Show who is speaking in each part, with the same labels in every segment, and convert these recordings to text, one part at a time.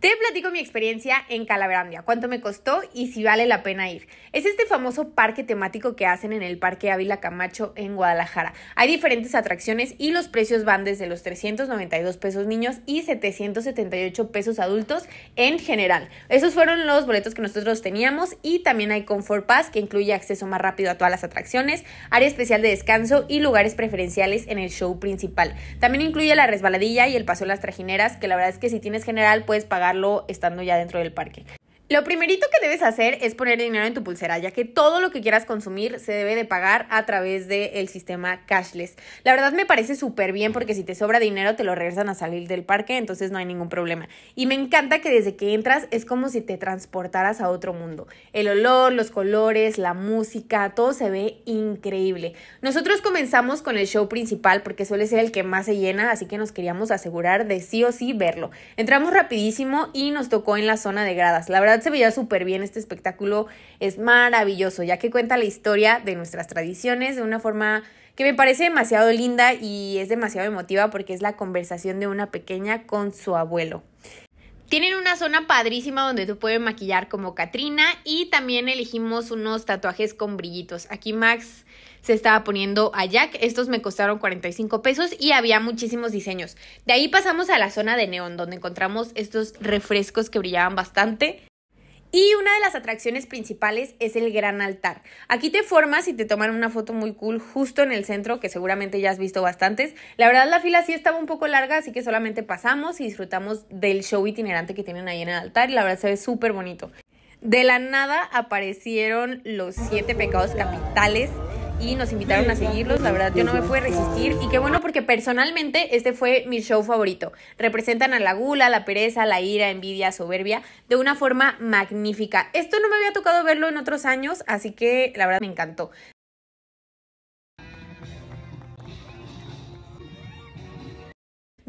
Speaker 1: Te platico mi experiencia en Calaverandia, cuánto me costó y si vale la pena ir. Es este famoso parque temático que hacen en el Parque Ávila Camacho en Guadalajara. Hay diferentes atracciones y los precios van desde los 392 pesos niños y 778 pesos adultos en general. Esos fueron los boletos que nosotros teníamos y también hay Comfort Pass que incluye acceso más rápido a todas las atracciones, área especial de descanso y lugares preferenciales en el show principal. También incluye la resbaladilla y el paso a las trajineras, que la verdad es que si tienes general puedes pagar estando ya dentro del parque. Lo primerito que debes hacer es poner dinero en tu pulsera, ya que todo lo que quieras consumir se debe de pagar a través del sistema cashless. La verdad me parece súper bien porque si te sobra dinero te lo regresan a salir del parque, entonces no hay ningún problema. Y me encanta que desde que entras es como si te transportaras a otro mundo. El olor, los colores, la música, todo se ve increíble. Nosotros comenzamos con el show principal porque suele ser el que más se llena, así que nos queríamos asegurar de sí o sí verlo. Entramos rapidísimo y nos tocó en la zona de gradas. La verdad se veía súper bien este espectáculo, es maravilloso, ya que cuenta la historia de nuestras tradiciones de una forma que me parece demasiado linda y es demasiado emotiva porque es la conversación de una pequeña con su abuelo. Tienen una zona padrísima donde tú puedes maquillar como Katrina y también elegimos unos tatuajes con brillitos. Aquí Max se estaba poniendo a Jack, estos me costaron 45 pesos y había muchísimos diseños. De ahí pasamos a la zona de neón donde encontramos estos refrescos que brillaban bastante. Y una de las atracciones principales es el gran altar. Aquí te formas y te toman una foto muy cool justo en el centro, que seguramente ya has visto bastantes. La verdad la fila sí estaba un poco larga, así que solamente pasamos y disfrutamos del show itinerante que tienen ahí en el altar. Y la verdad se ve súper bonito. De la nada aparecieron los siete pecados capitales y nos invitaron a seguirlos. La verdad, yo no me pude resistir. Y qué bueno, porque personalmente este fue mi show favorito. Representan a la gula, la pereza, la ira, envidia, soberbia de una forma magnífica. Esto no me había tocado verlo en otros años, así que la verdad me encantó.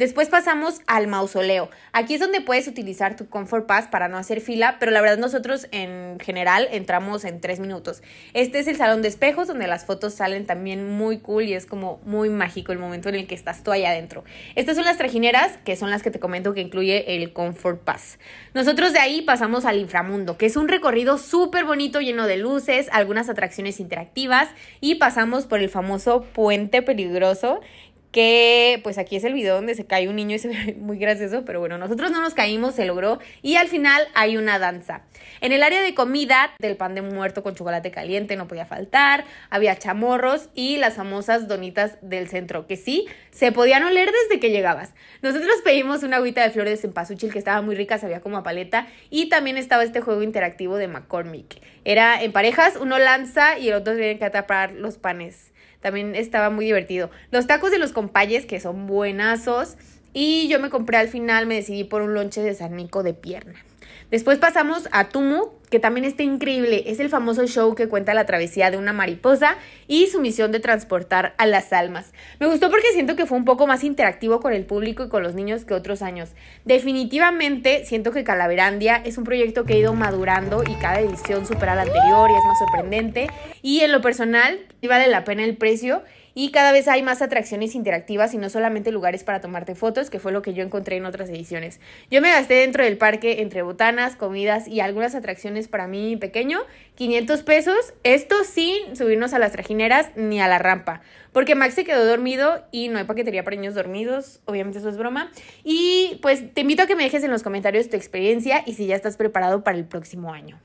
Speaker 1: Después pasamos al mausoleo. Aquí es donde puedes utilizar tu Comfort Pass para no hacer fila, pero la verdad nosotros en general entramos en tres minutos. Este es el salón de espejos donde las fotos salen también muy cool y es como muy mágico el momento en el que estás tú ahí adentro. Estas son las trajineras, que son las que te comento que incluye el Comfort Pass. Nosotros de ahí pasamos al inframundo, que es un recorrido súper bonito lleno de luces, algunas atracciones interactivas y pasamos por el famoso puente peligroso que pues aquí es el video donde se cae un niño y se ve muy gracioso, pero bueno, nosotros no nos caímos, se logró y al final hay una danza. En el área de comida, del pan de muerto con chocolate caliente no podía faltar, había chamorros y las famosas donitas del centro, que sí, se podían oler desde que llegabas. Nosotros pedimos una agüita de flores en pasuchil que estaba muy rica, sabía como a paleta y también estaba este juego interactivo de McCormick. Era en parejas, uno lanza y el otro tiene que atrapar los panes. También estaba muy divertido. Los tacos de los compayes, que son buenazos. Y yo me compré al final, me decidí por un lonche de sanico de pierna. Después pasamos a Tumu, que también está increíble. Es el famoso show que cuenta la travesía de una mariposa y su misión de transportar a las almas. Me gustó porque siento que fue un poco más interactivo con el público y con los niños que otros años. Definitivamente siento que Calaverandia es un proyecto que ha ido madurando y cada edición supera la anterior y es más sorprendente. Y en lo personal, vale la pena el precio y cada vez hay más atracciones interactivas y no solamente lugares para tomarte fotos, que fue lo que yo encontré en otras ediciones. Yo me gasté dentro del parque entre botanas, comidas y algunas atracciones para mí pequeño, 500 pesos, esto sin subirnos a las trajineras ni a la rampa, porque Max se quedó dormido y no hay paquetería para niños dormidos, obviamente eso es broma. Y pues te invito a que me dejes en los comentarios tu experiencia y si ya estás preparado para el próximo año.